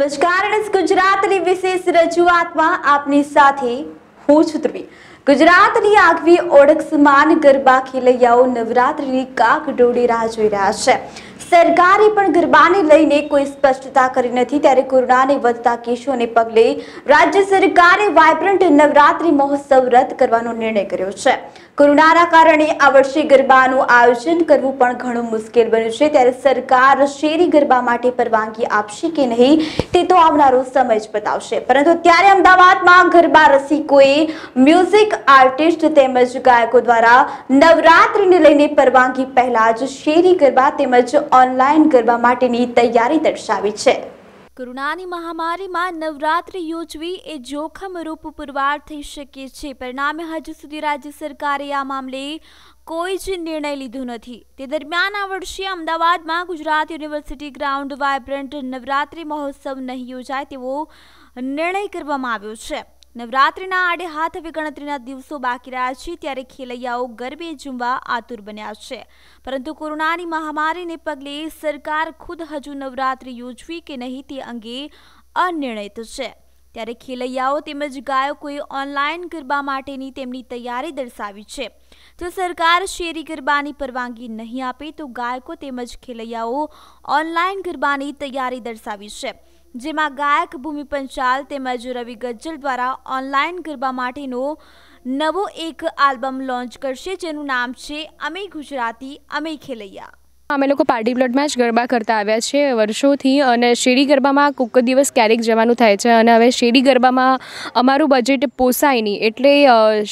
નમસ્કાર ગુજરાતની વિશેષ રજૂઆતમાં આપની સાથે હું છું ત્રિવી ગુજરાતની આગવી ઓળખ સમાન ગરબા ખેલૈયાઓ નવરાત્રિની કાક ડોડી રાહ જોઈ રહ્યા છે સરકારે પણ ગરબાને લઈને કોઈ સ્પષ્ટતા કરી નથી ત્યારે કોરોનાને વધતા કેસોને પગલે રાજ્ય સરકારે વાયબ્રન્ટ નવરાત્રિ મહોત્સવ રદ કરવાનો નિર્ણય કર્યો છે કોરોનાના કારણે આ વર્ષે ગરબાનું આયોજન કરવું પણ ઘણું મુશ્કેલ બન્યું છે ત્યારે સરકાર શેરી ગરબા માટે પરવાનગી આપશે કે નહીં તે તો આવનારો સમય જ બતાવશે પરંતુ ત્યારે અમદાવાદમાં ગરબા રસિકોએ મ્યુઝિક આર્ટિસ્ટ તેમજ ગાયકો દ્વારા નવરાત્રિને લઈને પરવાનગી પહેલા જ શેરી ગરબા તેમજ ઓનલાઈન કરવા માટેની તૈયારી દર્શાવી છે કોરોનાની મહામારીમાં નવરાત્રિ યોજવી એ જોખમરૂપ પુરવાર થઈ શકે છે પરિણામે હજુ સુધી રાજ્ય સરકારે આ મામલે કોઈ જ નિર્ણય લીધો નથી તે દરમિયાન આ વર્ષે અમદાવાદમાં Gujarat university ground vibrant Navratri મહોત્સવ નહીં યોજાય તેવો નિર્ણય કરવામાં આવ્યો છે નવરાત્રિના આડે હાથ હવે ગણતરીના દિવસો બાકી રહ્યા છે ત્યારે ખેલૈયાઓ ગરબે ઝૂમવા આતુર બન્યા છે પરંતુ કોરોનાની મહામારીને પગલે સરકાર ખુદ હજુ નવરાત્રિ યોજવી કે નહીં તે અંગે અનિર્ણિત છે ત્યારે ખેલૈયાઓ તેમજ ગાયકોએ ઓનલાઈન ગરબા માટેની તેમની તૈયારી દર્શાવી છે જો સરકાર શેરી ગરબાની પરવાનગી નહીં આપે તો ગાયકો તેમજ ખેલૈયાઓ ઓનલાઈન ગરબાની તૈયારી દર્શાવી છે જેમાં ગાયક ભૂમિ પંચાલ તેમજ રવિ ગજ્જલ દ્વારા ઓનલાઈન ગરબા માટેનો નવો એક આલ્બમ લોન્ચ કરશે જેનું નામ છે અમે ગુજરાતી અમે ખેલૈયા અમે લોકો પાર્ટી પ્લોટમાં જ ગરબા કરતા આવ્યા છીએ વર્ષોથી અને શેરી ગરબામાં કોઈક દિવસ ક્યારેક જવાનું થાય છે અને હવે શેરી ગરબામાં અમારું બજેટ પોસાય નહીં એટલે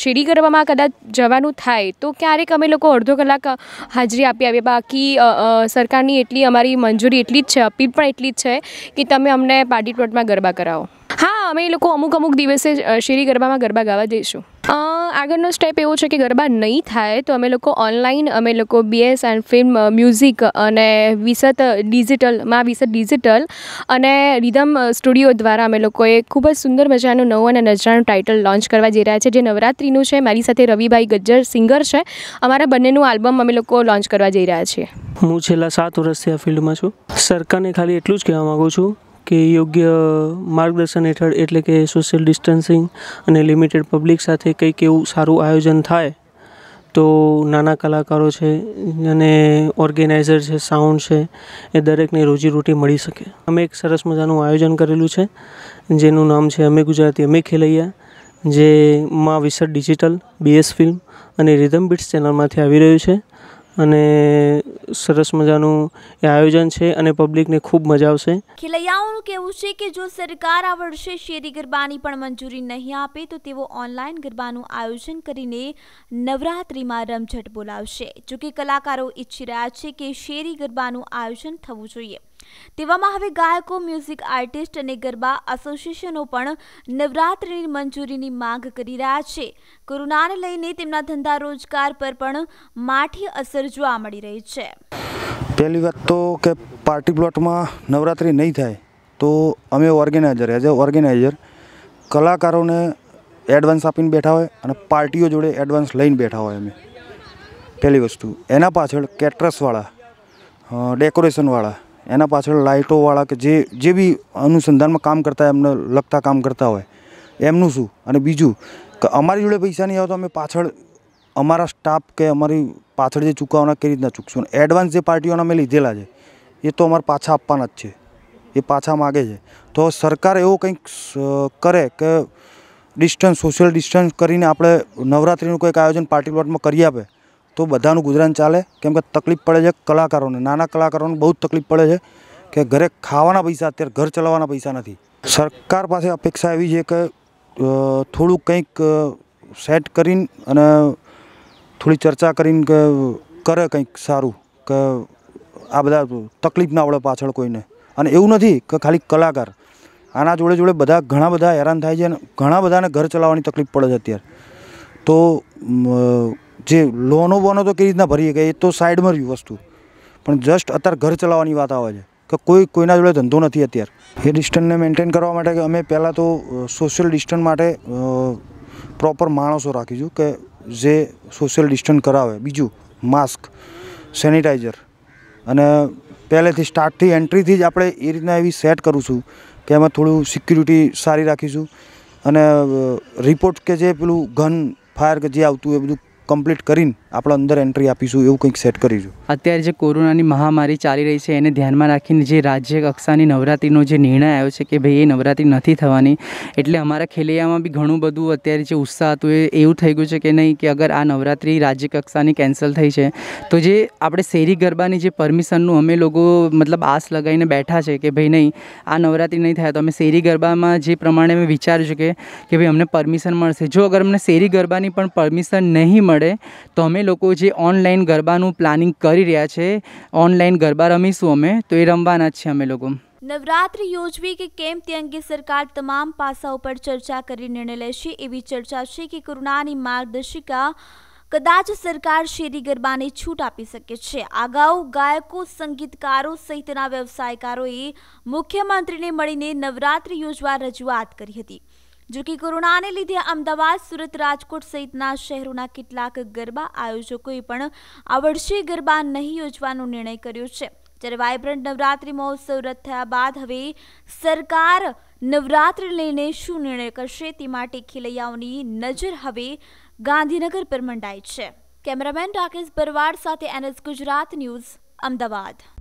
શેરી ગરબામાં કદાચ જવાનું થાય તો ક્યારેક અમે લોકો અડધો કલાક હાજરી આપી આવીએ બાકી સરકારની એટલી અમારી મંજૂરી એટલી જ છે અપીલ પણ એટલી જ છે કે તમે અમને પાર્ટી પ્લોટમાં ગરબા કરાવો હા અમે લોકો અમુક અમુક દિવસે શેરી ગરબામાં ગરબા ગાવા જઈશું આગળનો સ્ટેપ એવો છે કે ગરબા નહીં થાય તો અમે લોકો ઓનલાઈન અમે લોકો બીએસ એન્ડ ફિલ્મ મ્યુઝિક અને વિસત ડિજિટલ માં વિસત ડિજિટલ અને રિધમ સ્ટુડિયો દ્વારા અમે લોકોએ ખૂબ જ સુંદર મજાનું નવું અને નજરાનું ટાઇટલ લોન્ચ કરવા જઈ રહ્યા છે જે નવરાત્રિનું છે મારી સાથે રવિભાઈ ગજ્જર સિંગર છે અમારા બંનેનું આલ્બમ અમે લોકો લોન્ચ કરવા જઈ રહ્યા છીએ હું છેલ્લા સાત વર્ષથી આ ફિલ્ડમાં છું સરકારને ખાલી એટલું જ કહેવા માગું છું કે યોગ્ય માર્ગદર્શન હેઠળ એટલે કે સોશિયલ ડિસ્ટન્સિંગ અને લિમિટેડ પબ્લિક સાથે કંઈક એવું સારું આયોજન થાય તો નાના કલાકારો છે અને ઓર્ગેનાઇઝર છે સાઉન્ડ છે એ દરેકને રોજીરોટી મળી શકે અમે એક સરસ મજાનું આયોજન કરેલું છે જેનું નામ છે અમે ગુજરાતી અમે ખેલૈયા જે માં વિસર ડિજિટલ બીએસ ફિલ્મ અને રિધમ બિટ્સ ચેનલમાંથી આવી રહ્યું છે અને સરસ મજાનું એ આયોજન છે અને પબ્લિકને ખૂબ મજા આવશે ખેલૈયાઓનું કહેવું છે કે જો સરકાર આ વર્ષે શેરી ગરબાની પણ મંજૂરી નહીં આપે તો તેઓ ઓનલાઈન ગરબાનું આયોજન કરીને નવરાત્રિમાં રમઝટ બોલાવશે જોકે કલાકારો ઈચ્છી રહ્યા છે કે શેરી ગરબાનું આયોજન થવું જોઈએ તેવામાં હવે ગાયકો મ્યુઝિક આર્ટિસ્ટ અને ગરબા એસોસિએશનો પણ નવરાત્રિની મંજૂરીની માંગ કરી રહ્યા છે કોરોનાને લઈને તેમના ધંધા રોજગાર પર પણ માઠી અસર જોવા મળી રહી છે પહેલી વાત તો કે પાર્ટી પ્લોટમાં નવરાત્રિ નહીં થાય તો અમે ઓર્ગેનાઇઝર એઝ અ ઓર્ગેનાઇઝર કલાકારોને એડવાન્સ આપીને બેઠા હોય અને પાર્ટીઓ જોડે એડવાન્સ લઈને બેઠા હોય અમે પહેલી વસ્તુ એના પાછળ કેટરસવાળા ડેકોરેશનવાળા એના પાછળ લાઇટોવાળા કે જે જે બી અનુસંધાનમાં કામ કરતા એમને લગતા કામ કરતા હોય એમનું શું અને બીજું કે અમારી જોડે પૈસા નહીં આવે તો અમે પાછળ અમારા સ્ટાફ કે અમારી પાછળ જે ચૂકવવાના કઈ રીતના ચૂકશું એડવાન્સ જે પાર્ટીઓના અમે લીધેલા છે એ તો અમારે પાછા આપવાના જ છે એ પાછા માગે છે તો સરકાર એવો કંઈક કરે કે ડિસ્ટન્સ સોશિયલ ડિસ્ટન્સ કરીને આપણે નવરાત્રિનું કોઈક આયોજન પાર્ટી પ્લોટમાં કરી આપે તો બધાનું ગુજરાન ચાલે કેમ કે તકલીફ પડે છે કલાકારોને નાના કલાકારોને બહુ તકલીફ પડે છે કે ઘરે ખાવાના પૈસા અત્યારે ઘર ચલાવવાના પૈસા નથી સરકાર પાસે અપેક્ષા એવી છે કે થોડું કંઈક સેટ કરીને અને થોડી ચર્ચા કરીને કે કરે કંઈક સારું કે આ બધા તકલીફ ના પડે પાછળ કોઈને અને એવું નથી કે ખાલી કલાકાર આના જોડે જોડે બધા ઘણા બધા હેરાન થાય છે અને ઘણા બધાને ઘર ચલાવવાની તકલીફ પડે છે અત્યારે તો જે લોનો બોનો તો કેવી રીતના ભરીએ કે એ તો સાઈડમાં રહ્યું વસ્તુ પણ જસ્ટ અત્યારે ઘર ચલાવવાની વાત આવે છે કે કોઈ કોઈના જોડે ધંધો નથી અત્યારે એ ડિસ્ટન્સને મેન્ટેન કરવા માટે કે અમે પહેલાં તો સોશિયલ ડિસ્ટન્સ માટે પ્રોપર માણસો રાખીશું કે જે સોશિયલ ડિસ્ટન્સ કરાવે બીજું માસ્ક સેનિટાઈઝર અને પહેલેથી સ્ટાર્ટથી એન્ટ્રીથી જ આપણે એ રીતના એવી સેટ કરું છું કે એમાં થોડું સિક્યુરિટી સારી રાખીશું અને રિપોર્ટ કે જે પેલું ઘન ફાયર કે જે આવતું એ બધું કમ્પ્લીટ કરીને આપણે અંદર એન્ટ્રી આપીશું એવું કંઈક સેટ કરીશું અત્યારે જે કોરોનાની મહામારી ચાલી રહી છે એને ધ્યાનમાં રાખીને જે રાજ્ય કક્ષાની નવરાત્રિનો જે નિર્ણય આવ્યો છે કે ભાઈ એ નવરાત્રિ નથી થવાની એટલે અમારા ખેલૈયામાં બી ઘણું બધું અત્યારે જે ઉત્સાહ હતો એ એવું થઈ ગયું છે કે નહીં કે અગર આ નવરાત્રિ રાજ્ય કક્ષાની કેન્સલ થઈ છે તો જે આપણે શેરી ગરબાની જે પરમિશનનું અમે લોકો મતલબ આસ લગાવીને બેઠા છે કે ભાઈ નહીં આ નવરાત્રિ નહીં થાય તો અમે શેરી ગરબામાં જે પ્રમાણે અમે વિચાર્યું છે કે કે ભાઈ અમને પરમિશન મળશે જો અગર અમને શેરી ગરબાની પણ પરમિશન નહીં મળે તો અમે લોકો જે ઓનલાઈન ગરબાનું પ્લાનિંગ કરી રહ્યા છે ઓનલાઈન ગરબા રમીશું અમે તો એ રમવાના જ છે અમે લોકો નવરાત્રિ યોજવી કે કેમ તે અંગે સરકાર તમામ પાસા ઉપર ચર્ચા કરી નિર્ણય લેશે એવી ચર્ચા છે કે કોરોનાની માર્ગદર્શિકા કદાચ સરકાર શેરી ગરબાને છૂટ આપી શકે છે અગાઉ ગાયકો સંગીતકારો સહિતના વ્યવસાયકારોએ મુખ્યમંત્રીને મળીને નવરાત્રિ યોજવા રજૂઆત કરી હતી જો કે કોરોનાને લીધે અમદાવાદ સુરત રાજકોટ સહિતના શહેરોના કેટલાક ગરબા આયોજકોએ પણ આ વર્ષે ગરબા નહીં યોજવાનો નિર્ણય કર્યો છે જ્યારે વાયબ્રન્ટ નવરાત્રી મહોત્સવ રદ થયા બાદ હવે સરકાર નવરાત્રી લઈને શું નિર્ણય કરશે તે માટે ખેલૈયાઓની નજર હવે ગાંધીનગર પર મંડાઈ છે કેમેરામેન રાકેશ બરવાડ સાથે એનએસ ગુજરાત ન્યૂઝ અમદાવાદ